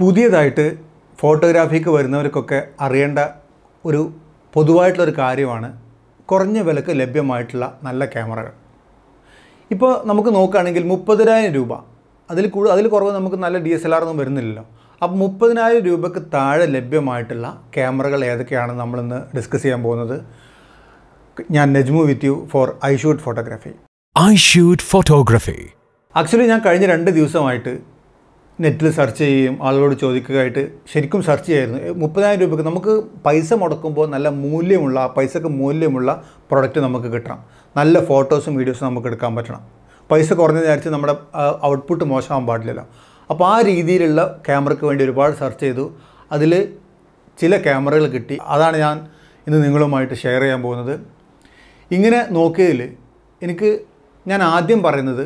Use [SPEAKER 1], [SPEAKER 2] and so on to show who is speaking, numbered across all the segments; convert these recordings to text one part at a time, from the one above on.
[SPEAKER 1] പുതിയതായിട്ട് ഫോട്ടോഗ്രാഫിക്ക് വരുന്നവർക്കൊക്കെ അറിയേണ്ട ഒരു പൊതുവായിട്ടുള്ളൊരു കാര്യമാണ് കുറഞ്ഞ വിലക്ക് ലഭ്യമായിട്ടുള്ള നല്ല ക്യാമറകൾ ഇപ്പോൾ നമുക്ക് നോക്കുകയാണെങ്കിൽ മുപ്പതിനായിരം രൂപ അതിൽ കൂടുതൽ അതിൽ കുറവ് നമുക്ക് നല്ല ഡി എസ് എൽ ആർ ഒന്നും വരുന്നില്ലല്ലോ അപ്പോൾ മുപ്പതിനായിരം രൂപയ്ക്ക് താഴെ ലഭ്യമായിട്ടുള്ള ക്യാമറകൾ ഏതൊക്കെയാണ് നമ്മളിന്ന് ഡിസ്കസ് ചെയ്യാൻ പോകുന്നത് ഞാൻ Najmu with you for I shoot photography I shoot photography actually ഞാൻ കഴിഞ്ഞ രണ്ട് ദിവസമായിട്ട് നെറ്റിൽ സെർച്ച് ചെയ്യുകയും ആളുകളോട് ചോദിക്കുകയായിട്ട് ശരിക്കും സെർച്ച് ചെയ്യായിരുന്നു മുപ്പതിനായിരം രൂപയ്ക്ക് നമുക്ക് പൈസ മുടക്കുമ്പോൾ നല്ല മൂല്യമുള്ള പൈസക്ക് മൂല്യമുള്ള പ്രൊഡക്റ്റ് നമുക്ക് കിട്ടണം നല്ല ഫോട്ടോസും വീഡിയോസും നമുക്ക് എടുക്കാൻ പറ്റണം പൈസ കുറഞ്ഞ വിചാരിച്ച് നമ്മുടെ ഔട്ട്പുട്ട് മോശമാകാൻ പാടില്ലല്ലോ അപ്പോൾ ആ രീതിയിലുള്ള ക്യാമറയ്ക്ക് വേണ്ടി ഒരുപാട് സെർച്ച് ചെയ്തു അതിൽ ചില ക്യാമറകൾ കിട്ടി അതാണ് ഞാൻ ഇന്ന് നിങ്ങളുമായിട്ട് ഷെയർ ചെയ്യാൻ പോകുന്നത് ഇങ്ങനെ നോക്കിയതിൽ എനിക്ക് ഞാൻ ആദ്യം പറയുന്നത്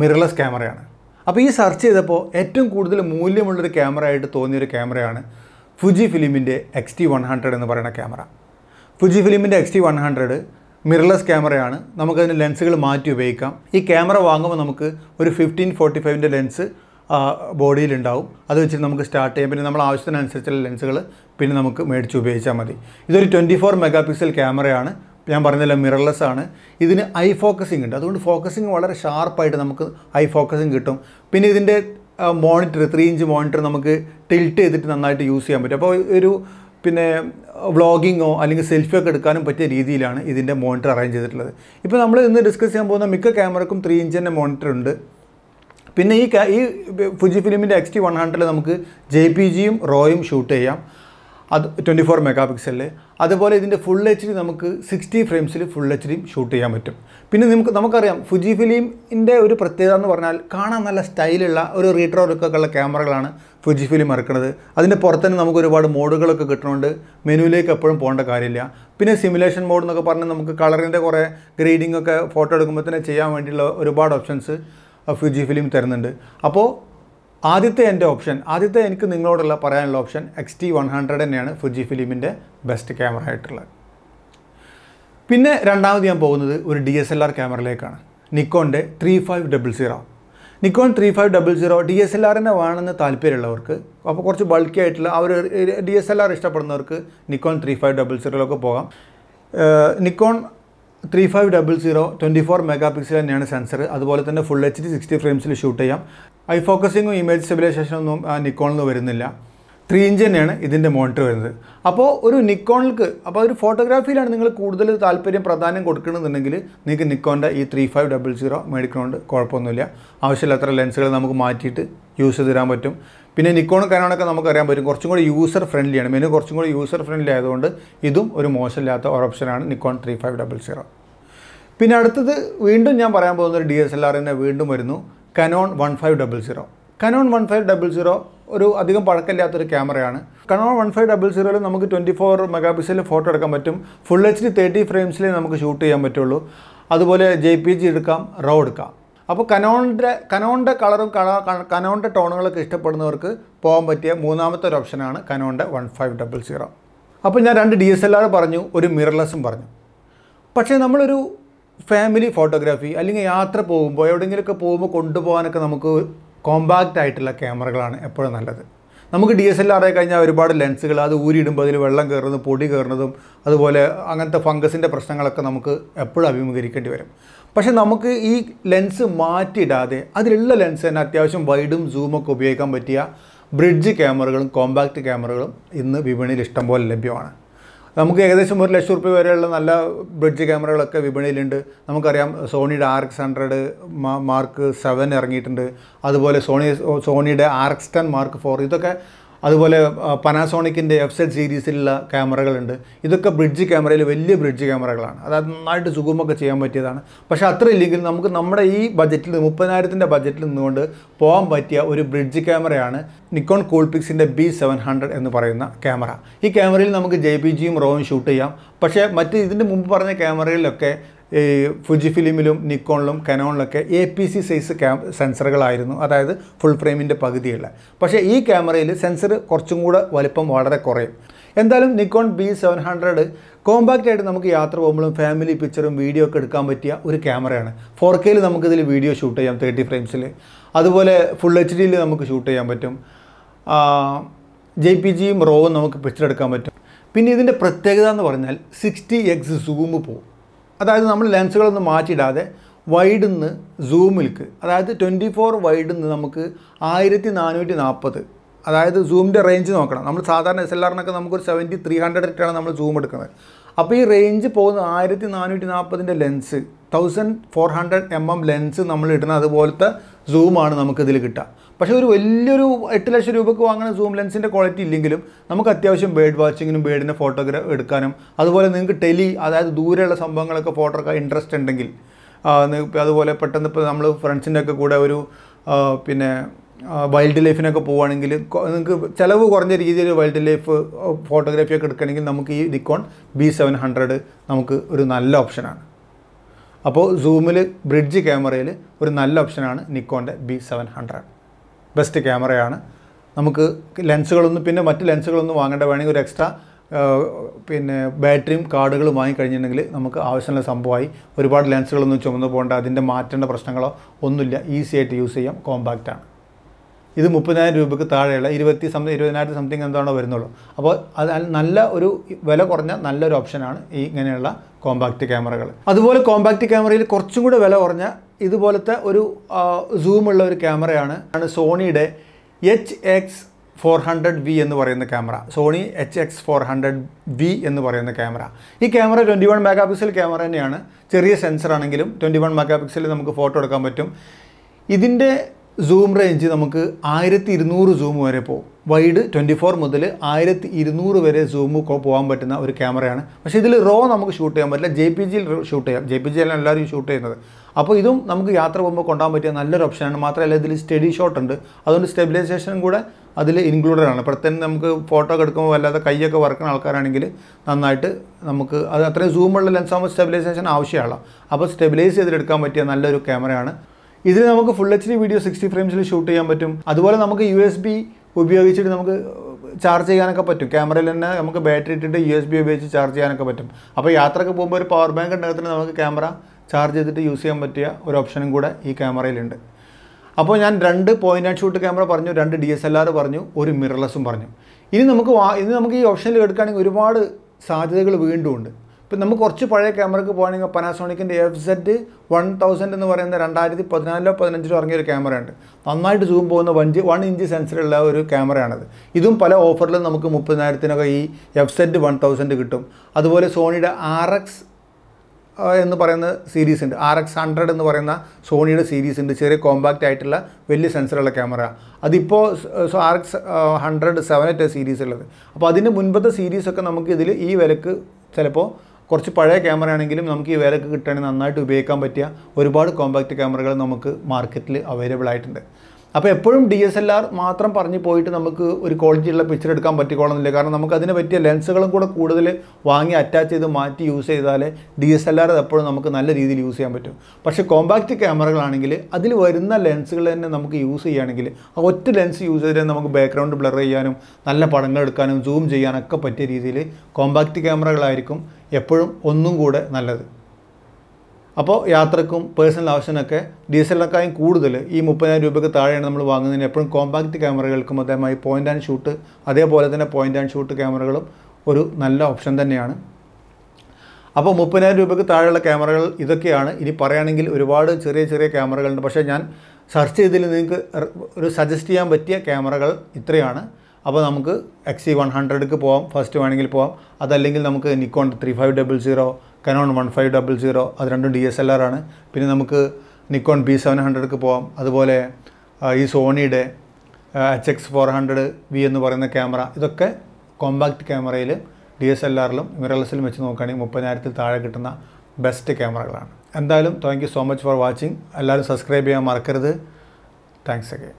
[SPEAKER 1] മിറർലെസ് ക്യാമറയാണ് അപ്പോൾ ഈ സെർച്ച് ചെയ്തപ്പോൾ ഏറ്റവും കൂടുതൽ മൂല്യമുള്ളൊരു ക്യാമറ ആയിട്ട് തോന്നിയൊരു ക്യാമറയാണ് ഫുജി ഫിലിമിൻ്റെ എക്സ് ടി വൺ ഹൺഡ്രഡ് എന്ന് പറയുന്ന ക്യാമറ ഫുജി ഫിലിമിൻ്റെ X T one hundred mirrorless ക്യാമറയാണ് നമുക്കതിന് ലെൻസുകൾ മാറ്റി ഉപയോഗിക്കാം ഈ ക്യാമറ വാങ്ങുമ്പോൾ നമുക്ക് ഒരു ഫിഫ്റ്റീൻ ഫോർട്ടി ഫൈവിൻ്റെ ലെൻസ് ബോഡിയിലുണ്ടാവും അത് വെച്ചിട്ട് നമുക്ക് സ്റ്റാർട്ട് ചെയ്യാം പിന്നെ നമ്മൾ ആവശ്യത്തിനനുസരിച്ചുള്ള ലെൻസുകൾ പിന്നെ നമുക്ക് മേടിച്ച് ഉപയോഗിച്ചാൽ മതി ഇതൊരു ട്വൻറ്റി ഫോർ മെഗാ പിക്സൽ ക്യാമറയാണ് ഞാൻ പറഞ്ഞല്ലോ മിറർലെസ് ആണ് ഇതിന് ഐ ഫോക്കസിങ് ഉണ്ട് അതുകൊണ്ട് ഫോക്കസിങ് വളരെ ഷാർപ്പായിട്ട് നമുക്ക് ഐ ഫോക്കസിങ് കിട്ടും പിന്നെ ഇതിൻ്റെ മോണിറ്റർ ത്രീ ഇഞ്ച് മോണിറ്റർ നമുക്ക് ടിൽറ്റ് ചെയ്തിട്ട് നന്നായിട്ട് യൂസ് ചെയ്യാൻ പറ്റും അപ്പോൾ ഒരു പിന്നെ വ്ളോഗിങ്ങോ അല്ലെങ്കിൽ സെൽഫിയോ ഒക്കെ എടുക്കാനും പറ്റിയ രീതിയിലാണ് ഇതിൻ്റെ മോണിറ്റർ അറേഞ്ച് ചെയ്തിട്ടുള്ളത് ഇപ്പോൾ നമ്മൾ ഇന്ന് ഡിസ്കസ് ചെയ്യാൻ പോകുന്ന മിക്ക ക്യാമറക്കും ത്രീ ഇഞ്ചിൻ്റെ മോണിറ്റർ ഉണ്ട് പിന്നെ ഈ ഈ ഫുജി ഫിലിമിൻ്റെ എക്സ് ടി വൺ ഹൺഡ്രഡിൽ നമുക്ക് ജെ പി ജിയും റോയും ഷൂട്ട് ചെയ്യാം അത് ട്വൻറ്റി ഫോർ മെഗാ പിക്സലിൽ അതുപോലെ ഇതിൻ്റെ ഫുൾ എച്ച് ഡി നമുക്ക് സിക്സ്റ്റി ഫ്രെയിംസിൽ ഫുൾ എച്ച് ഡിയും ഷൂട്ട് ചെയ്യാൻ പറ്റും പിന്നെ നമുക്ക് നമുക്കറിയാം ഫുജി ഫിലിമിൻ്റെ ഒരു പ്രത്യേകത എന്ന് പറഞ്ഞാൽ കാണാൻ നല്ല സ്റ്റൈലുള്ള ഒരു റീട്രോ ലുക്കൊക്കെയുള്ള ക്യാമറകളാണ് ഫുജി ഫിലിം ഇറക്കുന്നത് അതിൻ്റെ തന്നെ നമുക്ക് ഒരുപാട് മോഡുകളൊക്കെ കിട്ടുന്നുണ്ട് മെനുവിലേക്ക് എപ്പോഴും പോകേണ്ട കാര്യമില്ല പിന്നെ സിമുലേഷൻ മോഡ് എന്നൊക്കെ പറഞ്ഞാൽ നമുക്ക് കളറിൻ്റെ കുറേ ഗ്രേഡിംഗ് ഒക്കെ ഫോട്ടോ എടുക്കുമ്പോൾ തന്നെ ചെയ്യാൻ വേണ്ടിയുള്ള ഒരുപാട് ഓപ്ഷൻസ് ഫ്യൂജി ഫിലിം തരുന്നുണ്ട് അപ്പോൾ ആദ്യത്തെ എൻ്റെ ഓപ്ഷൻ ആദ്യത്തെ എനിക്ക് നിങ്ങളോടുള്ള പറയാനുള്ള option X T one hundred തന്നെയാണ് ഫുജി ഫിലിമിൻ്റെ ബെസ്റ്റ് ക്യാമറ ആയിട്ടുള്ളത് പിന്നെ രണ്ടാമത് ഞാൻ പോകുന്നത് ഒരു ഡി എസ് എൽ ആർ ക്യാമറയിലേക്കാണ് നിക്കോണിൻ്റെ three five double zero Nikon three five double zero D S L ആറിനെ വേണമെന്ന് താല്പര്യമുള്ളവർക്ക് അപ്പോൾ കുറച്ച് ബൾക്കി ആയിട്ടുള്ള അവർ ഡി എസ് എൽ ആർ ഇഷ്ടപ്പെടുന്നവർക്ക് നിക്കോൺ ത്രീ ഫൈവ് ഡബിൾ സീറോയിലൊക്കെ പോകാം Nikon three five double zero twenty four megapixel തന്നെയാണ് സെൻസർ അതുപോലെ തന്നെ ഫുൾ എച്ച് ഡി സിക്സ്റ്റി ഫ്രെയിംസിൽ ഷൂട്ട് ചെയ്യാം ഐ ഫോക്കസിങ്ങും ഇമേജ് സ്റ്റെബിലൈസേഷനൊന്നും നിക്കോണിൽ നിന്ന് വരുന്നില്ല ത്രീ ഇഞ്ച് തന്നെയാണ് ഇതിൻ്റെ മോണിറ്റർ വരുന്നത് അപ്പോൾ ഒരു നിക്കോണിൽക്ക് അപ്പോൾ ഒരു ഫോട്ടോഗ്രാഫിയിലാണ് നിങ്ങൾ കൂടുതൽ താല്പര്യം പ്രധാനം കൊടുക്കണമെന്നുണ്ടെങ്കിൽ നിങ്ങൾക്ക് നിക്കോൻ്റെ ഈ ത്രീ ഫൈവ് ഡബിൾ സീറോ മേടിക്കണമുണ്ട് കുഴപ്പമൊന്നുമില്ല ആവശ്യമില്ലാത്ത ലെൻസുകൾ നമുക്ക് മാറ്റിയിട്ട് യൂസ് ചെയ്ത് തരാൻ പറ്റും പിന്നെ നിക്കോൺ കാനോണൊക്കെ നമുക്ക് അറിയാൻ പറ്റും കുറച്ചും കൂടി യൂസർ ഫ്രണ്ട്ലിയാണ് മെനു കുറച്ചും കൂടി യൂസർ ഫ്രണ്ട്ലി ആയതുകൊണ്ട് ഇതും ഒരു മോശമില്ലാത്ത ഒരു ഓപ്ഷനാണ് Nikon three five double zero പിന്നെ അടുത്തത് വീണ്ടും ഞാൻ പറയാൻ പോകുന്ന ഒരു ഡി എസ് എൽ ആർ തന്നെ വീണ്ടും വരുന്നു Canon one five double zero Canon one five double zero ഒരു അധികം പഴക്കമില്ലാത്തൊരു ക്യാമറയാണ് കണോൺ വൺ ഫൈവ് ഡബിൾ സീറോയിൽ നമുക്ക് ട്വൻറ്റി ഫോർ മെഗാ പിക്സലിൽ ഫോട്ടോ എടുക്കാൻ പറ്റും ഫുൾ എച്ച് ഡി തേർട്ടി ഫ്രെയിംസിലേ നമുക്ക് ഷൂട്ട് ചെയ്യാൻ പറ്റുള്ളൂ അതുപോലെ ജെ പി ജി എടുക്കാം റോ എടുക്കാം അപ്പോൾ കനോണിൻ്റെ കനോണിൻ്റെ കളറും കനോണിൻ്റെ ടോണുകളൊക്കെ ഇഷ്ടപ്പെടുന്നവർക്ക് പോകാൻ പറ്റിയ മൂന്നാമത്തെ ഒരു ഓപ്ഷനാണ് കനോണിൻ്റെ വൺ ഫൈവ് ഡബിൾ സീറോ അപ്പോൾ ഞാൻ രണ്ട് ഡി എസ് എൽ ആർ പറഞ്ഞു ഒരു മിറർലെസ്സും പറഞ്ഞു പക്ഷേ നമ്മളൊരു ഫാമിലി ഫോട്ടോഗ്രാഫി അല്ലെങ്കിൽ യാത്ര പോകുമ്പോൾ എവിടെയെങ്കിലുമൊക്കെ പോകുമ്പോൾ കൊണ്ടുപോകാനൊക്കെ നമുക്ക് കോമ്പാക്റ്റ് ആയിട്ടുള്ള ക്യാമറകളാണ് എപ്പോഴും നല്ലത് നമുക്ക് ഡി എസ് എൽ ആർ ആയി കഴിഞ്ഞാൽ ഒരുപാട് ലെൻസുകൾ അത് ഊരിയിടുമ്പോൾ അതിൽ വെള്ളം കയറുന്നതും പൊടി കയറുന്നതും അതുപോലെ അങ്ങനത്തെ ഫംഗസിൻ്റെ പ്രശ്നങ്ങളൊക്കെ നമുക്ക് എപ്പോഴും അഭിമുഖീകരിക്കേണ്ടി വരും പക്ഷേ നമുക്ക് ഈ ലെൻസ് മാറ്റിയിടാതെ അതിലുള്ള ലെൻസ് തന്നെ അത്യാവശ്യം വൈഡും സൂമൊക്കെ ഉപയോഗിക്കാൻ പറ്റിയ ബ്രിഡ്ജ് ക്യാമറകളും കോമ്പാക്റ്റ് ക്യാമറകളും ഇന്ന് വിപണിയിൽ ഇഷ്ടംപോലെ ലഭ്യമാണ് നമുക്ക് ഏകദേശം ഒരു ലക്ഷം റുപ്യ വരെയുള്ള നല്ല ബ്രിഡ്ജ് ക്യാമറകളൊക്കെ വിപണിയിലുണ്ട് നമുക്കറിയാം സോണിയുടെ R X hundred mark seven ഇറങ്ങിയിട്ടുണ്ട് അതുപോലെ സോണി സോണിയുടെ R X ten mark four ഇതൊക്കെ അതുപോലെ പനാസോണിക്കിൻ്റെ എഫ് സെറ്റ് സീരീസിലുള്ള ക്യാമറകളുണ്ട് ഇതൊക്കെ ബ്രിഡ്ജ് ക്യാമറയിൽ വലിയ ബ്രിഡ്ജ് ക്യാമറകളാണ് അതായത് നന്നായിട്ട് സുഖമൊക്കെ ചെയ്യാൻ പറ്റിയതാണ് പക്ഷേ അത്ര ഇല്ലെങ്കിൽ നമുക്ക് നമ്മുടെ ഈ ബജറ്റിൽ മുപ്പതിനായിരത്തിൻ്റെ ബജറ്റിൽ നിന്നുകൊണ്ട് പോകാൻ പറ്റിയ ഒരു ബ്രിഡ്ജ് ക്യാമറയാണ് നിക്കോൺ കോൾപിക്സിൻ്റെ ബി സെവൻ ഹൺഡ്രഡ് എന്ന് പറയുന്ന ക്യാമറ ഈ ക്യാമറയിൽ നമുക്ക് ജെ പി ജിയും റോയും ഷൂട്ട് ചെയ്യാം പക്ഷേ മറ്റ് ഇതിൻ്റെ മുമ്പ് പറഞ്ഞ ക്യാമറയിലൊക്കെ ഈ ഫുജി ഫിലിമിലും നിക്കോണിലും കനോണിലൊക്കെ എ പി സി സൈസ് ക്യാ സെൻസറുകളായിരുന്നു അതായത് ഫുൾ ഫ്രെയിമിൻ്റെ പകുതിയുള്ള പക്ഷേ ഈ ക്യാമറയിൽ സെൻസർ കുറച്ചും കൂടെ വലിപ്പം വളരെ കുറയും എന്തായാലും Nikon B seven hundred compact ആയിട്ട് നമുക്ക് യാത്ര പോകുമ്പോഴും ഫാമിലി പിക്ചറും വീഡിയോ ഒക്കെ എടുക്കാൻ പറ്റിയ ഒരു ക്യാമറയാണ് ഫോർ കെയിൽ നമുക്കിതിൽ വീഡിയോ ഷൂട്ട് ചെയ്യാം തേർട്ടി ഫ്രെയിംസിൽ അതുപോലെ ഫുൾ എച്ച് ഡിയിൽ നമുക്ക് ഷൂട്ട് ചെയ്യാൻ പറ്റും ജെ പി ജിയും റോവും നമുക്ക് പിക്ചർ എടുക്കാൻ പറ്റും പിന്നെ ഇതിൻ്റെ പ്രത്യേകത എന്ന് പറഞ്ഞാൽ സിക്സ്റ്റി എക്സ് സൂം പോകും അതായത് നമ്മൾ ലെൻസുകളൊന്നും മാറ്റിയിടാതെ വൈഡിൽ നിന്ന് സൂമിൽക്ക് അതായത് ട്വൻറ്റി ഫോർ വൈഡിൽ നിന്ന് നമുക്ക് ആയിരത്തി നാനൂറ്റി നാൽപ്പത് അതായത് സൂമിൻ്റെ റേഞ്ച് നോക്കണം നമ്മൾ സാധാരണ എസ് എൽ ആറിനൊക്കെ നമുക്കൊരു സെവൻറ്റി ത്രീ ഹൺഡ്രഡ് ഇട്ടാണ് നമ്മൾ സൂം എടുക്കുന്നത് അപ്പോൾ ഈ റേഞ്ച് പോകുന്ന ആയിരത്തി നാനൂറ്റി നാൽപ്പതിൻ്റെ lens thousand four hundred M M lens നമ്മൾ ഇടുന്ന അതുപോലത്തെ സൂമാണ് നമുക്കിതിൽ കിട്ടുക പക്ഷേ ഒരു വലിയൊരു എട്ട് ലക്ഷം രൂപയ്ക്ക് വാങ്ങുന്ന സൂം ലെൻസിൻ്റെ ക്വാളിറ്റി ഇല്ലെങ്കിലും നമുക്ക് അത്യാവശ്യം ബേഡ് വാച്ചിങ്ങിനും ബേഡിൻ്റെ ഫോട്ടോഗ്രാഫ് എടുക്കാനും അതുപോലെ നിങ്ങൾക്ക് ടെലി അതായത് ദൂരെയുള്ള സംഭവങ്ങളൊക്കെ ഫോട്ടോക്ക് ഇൻട്രസ്റ്റ് ഉണ്ടെങ്കിൽ അതുപോലെ പെട്ടെന്ന് ഇപ്പോൾ നമ്മൾ ഫ്രണ്ട്സിൻ്റെ ഒക്കെ കൂടെ ഒരു പിന്നെ വൈൽഡ് ലൈഫിനൊക്കെ പോവുകയാണെങ്കിൽ നിങ്ങൾക്ക് ചിലവ് കുറഞ്ഞ രീതിയിൽ വൈൽഡ് ലൈഫ് ഫോട്ടോഗ്രാഫിയൊക്കെ എടുക്കണമെങ്കിൽ നമുക്ക് ഈ നിക്കോൺ ബി സെവൻ ഹൺഡ്രഡ് നമുക്ക് ഒരു നല്ല ഓപ്ഷനാണ് അപ്പോൾ സൂമിൽ ബ്രിഡ്ജ് ക്യാമറയിൽ ഒരു നല്ല ഓപ്ഷനാണ് നിക്കോൻ്റെ ബി സെവൻ ഹൺഡ്രഡ് ബെസ്റ്റ് ക്യാമറയാണ് നമുക്ക് ലെൻസുകളൊന്നും പിന്നെ മറ്റ് ലെൻസുകളൊന്നും വാങ്ങേണ്ട വേണമെങ്കിൽ ഒരു എക്സ്ട്രാ പിന്നെ ബാറ്ററിയും കാർഡുകളും വാങ്ങിക്കഴിഞ്ഞിട്ടുണ്ടെങ്കിൽ നമുക്ക് ആവശ്യമുള്ള സംഭവമായി ഒരുപാട് ലെൻസുകളൊന്നും ചുമന്നു പോകേണ്ട അതിൻ്റെ മാറ്റേണ്ട പ്രശ്നങ്ങളോ ഒന്നുമില്ല ഈസി ആയിട്ട് യൂസ് ചെയ്യാം കോമ്പാക്റ്റാണ് ഇത് മുപ്പതിനായിരം രൂപയ്ക്ക് താഴെയുള്ള ഇരുപത്തി സം ഇരുപതിനായിരത്തി സംതിങ് എന്താണോ വരുന്നുള്ളൂ അപ്പോൾ അത് നല്ല ഒരു വില കുറഞ്ഞ നല്ലൊരു ഓപ്ഷനാണ് ഈ ഇങ്ങനെയുള്ള കോമ്പാക്റ്റ് ക്യാമറകൾ അതുപോലെ കോമ്പാക്റ്റ് ക്യാമറയിൽ കുറച്ചും കൂടെ വില കുറഞ്ഞ ഇതുപോലത്തെ ഒരു സൂമുള്ള ഒരു ക്യാമറയാണ് ആണ് സോണിയുടെ H X four hundred V എന്ന് പറയുന്ന camera Sony H X four hundred V എന്ന് പറയുന്ന ക്യാമറ ഈ camera twenty one megapixel camera തന്നെയാണ് ചെറിയ സെൻസർ ആണെങ്കിലും ട്വൻറ്റി വൺ മെഗാ പിക്സലിൽ നമുക്ക് ഫോട്ടോ എടുക്കാൻ പറ്റും ഇതിൻ്റെ സൂം റേഞ്ച് നമുക്ക് ആയിരത്തി ഇരുന്നൂറ് സൂം വരെ പോകും വൈഡ് ട്വൻറ്റി ഫോർ മുതൽ ആയിരത്തി ഇരുന്നൂറ് വരെ സൂം പോകാൻ പറ്റുന്ന ഒരു ക്യാമറയാണ് പക്ഷേ ഇതിൽ റോ നമുക്ക് ഷൂട്ട് ചെയ്യാൻ പറ്റില്ല ജെ പി ജിയിൽ ഷൂട്ട് ചെയ്യാം ജെ പി ജി ജിയിലാണ് എല്ലാവരും ഷൂട്ട് ചെയ്യുന്നത് അപ്പോൾ ഇതും നമുക്ക് യാത്ര പോകുമ്പോൾ കൊണ്ടാൻ പറ്റിയ നല്ലൊരു ഓപ്ഷനാണ് മാത്രമല്ല ഇതിൽ സ്റ്റഡി ഷോട്ട് ഉണ്ട് അതുകൊണ്ട് സ്റ്റെബിലൈസേഷനും കൂടെ അതിൽ ഇൻക്ലൂഡഡ് ആണ് പ്രത്യേകം നമുക്ക് ഫോട്ടോ എടുക്കുമ്പോൾ വല്ലാതെ കൈയൊക്കെ വറക്കുന്ന ആൾക്കാരാണെങ്കിൽ നന്നായിട്ട് നമുക്ക് അത് അത്രയും സൂമുള്ള ലെൻസ് ആകുമ്പോൾ സ്റ്റെബിലൈസേഷൻ ആവശ്യമാണ് അപ്പോൾ സ്റ്റെബിലൈസ് ചെയ്തെടുക്കാൻ പറ്റിയ നല്ലൊരു ക്യാമറയാണ് ഇതിൽ നമുക്ക് full H D video sixty ഫ്രെയിംസിൽ ഷൂട്ട് ചെയ്യാൻ പറ്റും അതുപോലെ നമുക്ക് യു എസ് ബി ഉപയോഗിച്ചിട്ട് നമുക്ക് ചാർജ് ചെയ്യാനൊക്കെ പറ്റും ക്യാമറയിൽ തന്നെ നമുക്ക് ബാറ്ററി ഇട്ടിട്ട് യു എസ് ബി ഉപയോഗിച്ച് ചാർജ് ചെയ്യാനൊക്കെ പറ്റും അപ്പോൾ യാത്രയ്ക്ക് പോകുമ്പോൾ ഒരു പവർ ബാങ്ക് ഉണ്ടെങ്കിൽ തന്നെ നമുക്ക് ക്യാമറ ചാർജ് ചെയ്തിട്ട് യൂസ് ചെയ്യാൻ പറ്റിയ ഒരു ഓപ്ഷനും കൂടെ ഈ ക്യാമറയിലുണ്ട് അപ്പോൾ ഞാൻ രണ്ട് പോയിന്റ് ആൻഡ് ഷൂട്ട് ക്യാമറ പറഞ്ഞു രണ്ട് ഡി എസ് എൽ ആർ പറഞ്ഞു ഒരു മിറർലെസ്സും പറഞ്ഞു ഇനി നമുക്ക് ഇനി നമുക്ക് ഈ ഓപ്ഷനിൽ എടുക്കുകയാണെങ്കിൽ ഒരുപാട് സാധ്യതകൾ വീണ്ടും ഉണ്ട് ഇപ്പം നമുക്ക് കുറച്ച് പഴയ ക്യാമറയ്ക്ക് പോകുകയാണെങ്കിൽ പനാസോണിക്കിൻ്റെ എഫ് സെഡ് വൺ തൗസൻഡ് എന്ന് പറയുന്ന രണ്ടായിരത്തി പതിനാലിലോ പതിനഞ്ചിലോ ഇറങ്ങിയൊരു ഒരു ക്യാമറയുണ്ട് നന്നായിട്ട് സൂം പോകുന്ന വഞ്ചി വൺ ഇഞ്ച് സെൻസറുള്ള ഒരു ക്യാമറയാണത് ഇതും പല ഓഫറിലും നമുക്ക് മുപ്പതിനായിരത്തിനൊക്കെ ഈ എഫ് സെഡ് വൺ തൗസൻഡ് കിട്ടും അതുപോലെ സോണിയുടെ ആർ എക്സ് എന്ന് പറയുന്ന സീരീസ് ഉണ്ട് ആർ എക്സ് ഹൺഡ്രഡ് എന്ന് പറയുന്ന സോണിയുടെ സീരീസ് ഉണ്ട് ചെറിയ കോമ്പാക്റ്റ് ആയിട്ടുള്ള വലിയ സെൻസറുള്ള ക്യാമറ അതിപ്പോൾ സോ R X hundred seven eight series ഉള്ളത് അപ്പോൾ അതിൻ്റെ മുൻപത്തെ സീരീസൊക്കെ നമുക്ക് ഇതിൽ ഈ വിലക്ക് ചിലപ്പോൾ കുറച്ച് പഴയ ക്യാമറ ആണെങ്കിലും നമുക്ക് ഈ വിലക്ക് കിട്ടുകയാണെങ്കിൽ നന്നായിട്ട് ഉപയോഗിക്കാൻ പറ്റിയ ഒരുപാട് കോമ്പാക്റ്റ് ക്യാമറകൾ നമുക്ക് മാർക്കറ്റിൽ അവൈലബിൾ ആയിട്ടുണ്ട് അപ്പോൾ എപ്പോഴും ഡി എസ് എൽ ആർ മാത്രം പറഞ്ഞു പോയിട്ട് നമുക്ക് ഒരു ക്വാളിറ്റിയുള്ള പിക്ചർ എടുക്കാൻ പറ്റിക്കോളണമെന്നില്ല കാരണം നമുക്ക് അതിനെ പറ്റിയ ലെൻസുകളും കൂടെ കൂടുതൽ വാങ്ങി അറ്റാച്ച് ചെയ്ത് മാറ്റി യൂസ് ചെയ്താൽ ഡി എസ് എൽ ആർ എപ്പോഴും നമുക്ക് നല്ല രീതിയിൽ യൂസ് ചെയ്യാൻ പറ്റും പക്ഷേ കോമ്പാക്റ്റ് ക്യാമറകളാണെങ്കിൽ അതിൽ വരുന്ന ലെൻസുകൾ തന്നെ നമുക്ക് യൂസ് ചെയ്യുകയാണെങ്കിൽ ആ ഒറ്റ ലെൻസ് യൂസ് തന്നെ നമുക്ക് ബാക്ക്ഗ്രൗണ്ട് ബ്ലർ ചെയ്യാനും നല്ല പടങ്ങൾ എടുക്കാനും സൂം ചെയ്യാനൊക്കെ പറ്റിയ രീതിയിൽ കോമ്പാക്റ്റ് ക്യാമറകളായിരിക്കും എപ്പോഴും ഒന്നും കൂടെ നല്ലത് അപ്പോൾ യാത്രക്കും പേഴ്സണൽ ആവശ്യത്തിനൊക്കെ ഡീസലിനേക്കാളും കൂടുതൽ ഈ മുപ്പതിനായിരം രൂപയ്ക്ക് താഴെയാണ് നമ്മൾ വാങ്ങുന്നതിന് എപ്പോഴും കോമ്പാക്റ്റ് ക്യാമറകൾക്കും അതേമായി പോയിൻ്റ് ആൻഡ് ഷൂട്ട് അതേപോലെ തന്നെ പോയിൻ്റ് ആൻഡ് ഷൂട്ട് ക്യാമറകളും ഒരു നല്ല ഓപ്ഷൻ തന്നെയാണ് അപ്പോൾ മുപ്പതിനായിരം രൂപയ്ക്ക് താഴെയുള്ള ക്യാമറകൾ ഇതൊക്കെയാണ് ഇനി പറയുകയാണെങ്കിൽ ഒരുപാട് ചെറിയ ചെറിയ ക്യാമറകളുണ്ട് പക്ഷേ ഞാൻ സെർച്ച് ചെയ്തതിൽ നിങ്ങൾക്ക് ഒരു സജസ്റ്റ് ചെയ്യാൻ പറ്റിയ ക്യാമറകൾ ഇത്രയാണ് അപ്പോൾ നമുക്ക് എക്സി വൺ ഹൺഡ്രഡ്ക്ക് പോവാം ഫസ്റ്റ് വേണമെങ്കിൽ പോവാം അതല്ലെങ്കിൽ നമുക്ക് Nikon three five double zero Canon one five double zero അത് രണ്ടും ഡി എസ് എൽ ആർ ആണ് പിന്നെ നമുക്ക് നിക്കോൺ ബി സെവൻ ഹൺഡ്രഡ്ക്ക് പോകാം അതുപോലെ ഈ സോണിയുടെ H X four hundred V എന്ന് പറയുന്ന ക്യാമറ ഇതൊക്കെ കോമ്പാക്റ്റ് ക്യാമറയിൽ ഡി എസ് എൽ ആറിലും മിറലസിലും വെച്ച് നോക്കുകയാണെങ്കിൽ മുപ്പതിനായിരത്തിൽ താഴെ കിട്ടുന്ന ബെസ്റ്റ് ക്യാമറകളാണ് എന്തായാലും thank you so much for watching എല്ലാവരും സബ്സ്ക്രൈബ് ചെയ്യാൻ മറക്കരുത് താങ്ക്സ് അഗൈൻ